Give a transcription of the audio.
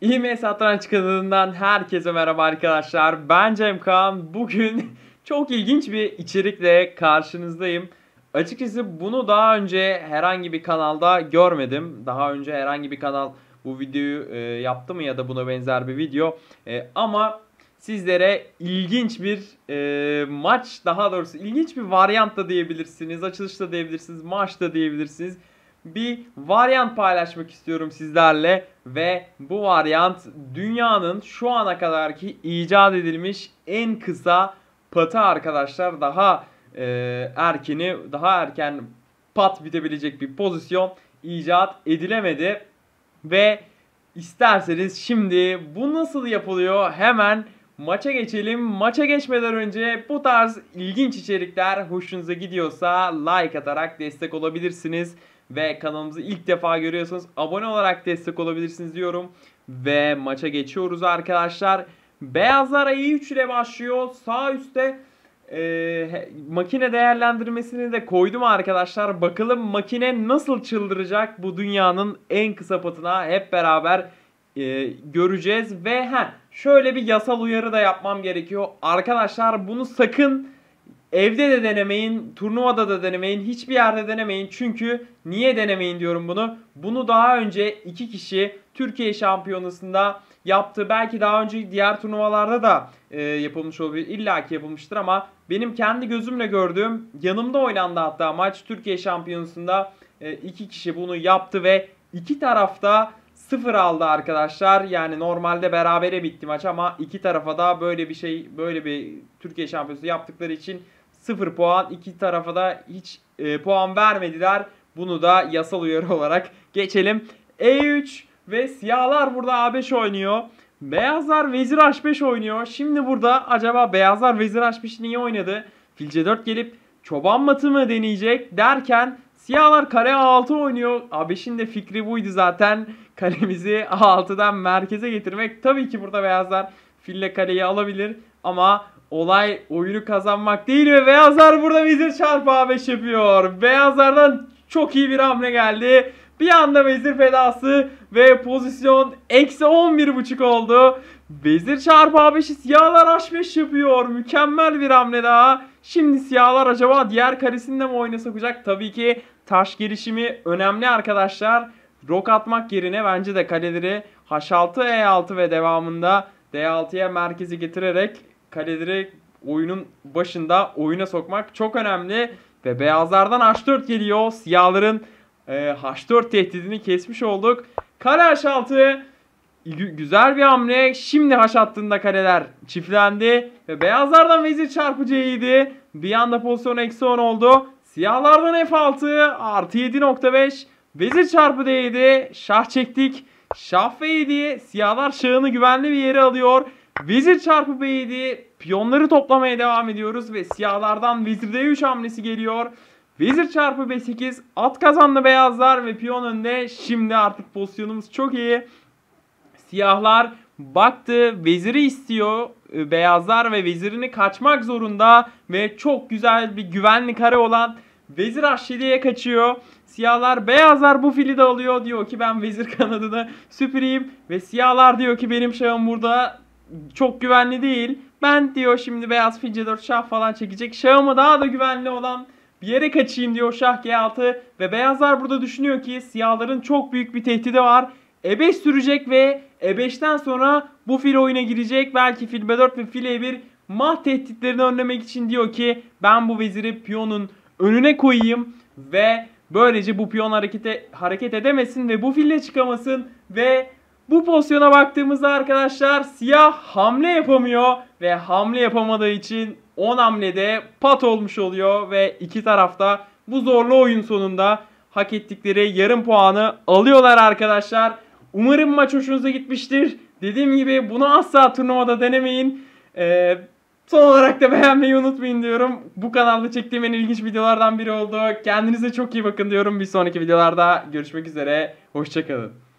İme Satranç kanalından herkese merhaba arkadaşlar. Ben Cem Kaan. Bugün çok ilginç bir içerikle karşınızdayım. Açıkçası bunu daha önce herhangi bir kanalda görmedim. Daha önce herhangi bir kanal bu videoyu e, yaptı mı ya da buna benzer bir video. E, ama sizlere ilginç bir e, maç daha doğrusu ilginç bir varyant da diyebilirsiniz. Açılış da diyebilirsiniz. Maç da diyebilirsiniz bir varyant paylaşmak istiyorum sizlerle ve bu varyant dünyanın şu ana kadarki icat edilmiş en kısa patı arkadaşlar daha e, erkeni daha erken pat bitebilecek bir pozisyon icat edilemedi ve isterseniz şimdi bu nasıl yapılıyor hemen maça geçelim. Maça geçmeden önce bu tarz ilginç içerikler hoşunuza gidiyorsa like atarak destek olabilirsiniz ve kanalımızı ilk defa görüyorsanız abone olarak destek olabilirsiniz diyorum. Ve maça geçiyoruz arkadaşlar. Beyazlar E3 ile başlıyor. Sağ üstte e, makine değerlendirmesini de koydum arkadaşlar. Bakalım makine nasıl çıldıracak bu dünyanın en kısa patına hep beraber e, göreceğiz. Ve heh, şöyle bir yasal uyarı da yapmam gerekiyor. Arkadaşlar bunu sakın Evde de denemeyin, turnuvada da denemeyin, hiçbir yerde denemeyin. Çünkü niye denemeyin diyorum bunu. Bunu daha önce iki kişi Türkiye şampiyonasında yaptı. Belki daha önce diğer turnuvalarda da e, yapılmış olabilir. İlla ki yapılmıştır ama benim kendi gözümle gördüğüm yanımda oynandı hatta maç Türkiye şampiyonasında e, iki kişi bunu yaptı ve iki tarafta sıfır aldı arkadaşlar. Yani normalde berabere bitti maç ama iki tarafa da böyle bir şey böyle bir Türkiye şampiyonası yaptıkları için 0 puan. iki tarafa da hiç e, puan vermediler. Bunu da yasal uyarı olarak geçelim. E3 ve siyahlar burada A5 oynuyor. Beyazlar vezir H5 oynuyor. Şimdi burada acaba beyazlar vezir H5 niye oynadı? Fil C4 gelip çoban matı mı deneyecek derken siyahlar kare A6 oynuyor. A5'in de fikri buydu zaten. Kalemizi A6'dan merkeze getirmek. Tabii ki burada beyazlar fille kareyi alabilir ama olay oyunu kazanmak değil ve Beyazlar burada Vezir çarpı 5 yapıyor. Beyazlardan çok iyi bir hamle geldi. Bir anda Vezir fedası ve pozisyon eksi 11.5 oldu. Vezir çarpı A5'i siyahlar H5 yapıyor. Mükemmel bir hamle daha. Şimdi siyahlar acaba diğer karesinde mi oyuna sokacak? Tabii ki taş girişimi önemli arkadaşlar. Rok atmak yerine bence de kaleleri H6, E6 ve devamında D6'ya merkezi getirerek kaleleri oyunun başında oyuna sokmak çok önemli. Ve beyazlardan H4 geliyor. Siyahların e, H4 tehdidini kesmiş olduk. Kale H6 güzel bir hamle. Şimdi haş attığında kareler çiftlendi. Ve beyazlardan vezir çarpıcı iyiydi. Bir anda pozisyon eksi 10 oldu. Siyahlardan F6 artı 7.5. Vezir çarpı değdi. Şah çektik. Şah ve 7. Siyahlar şahını güvenli bir yere alıyor. Vezir çarpı b7. Piyonları toplamaya devam ediyoruz ve siyahlardan vezir d3 hamlesi geliyor. Vezir çarpı b8. At kazandı beyazlar ve piyon önde. Şimdi artık pozisyonumuz çok iyi. Siyahlar baktı veziri istiyor e, beyazlar ve vezirini kaçmak zorunda ve çok güzel bir güvenli kare olan vezir h7'ye kaçıyor. Siyahlar beyazlar bu fili de alıyor diyor ki ben vezir kanadını süpüreyim ve siyahlar diyor ki benim şahım burada çok güvenli değil. Ben diyor şimdi beyaz fil 4 şah falan çekecek. Şahımı daha da güvenli olan bir yere kaçayım diyor şah g6 ve beyazlar burada düşünüyor ki siyahların çok büyük bir tehdidi var. E5 sürecek ve E5'ten sonra bu fil oyuna girecek. Belki fil B4 ve fil E1 mah tehditlerini önlemek için diyor ki ben bu veziri piyonun önüne koyayım ve böylece bu piyon harekete hareket edemesin ve bu fille çıkamasın ve bu pozisyona baktığımızda arkadaşlar siyah hamle yapamıyor ve hamle yapamadığı için 10 hamlede pat olmuş oluyor ve iki tarafta bu zorlu oyun sonunda hak ettikleri yarım puanı alıyorlar arkadaşlar. Umarım maç hoşunuza gitmiştir. Dediğim gibi bunu asla turnuvada denemeyin. Ee, son olarak da beğenmeyi unutmayın diyorum. Bu kanalda çektiğim en ilginç videolardan biri oldu. Kendinize çok iyi bakın diyorum. Bir sonraki videolarda görüşmek üzere. Hoşçakalın.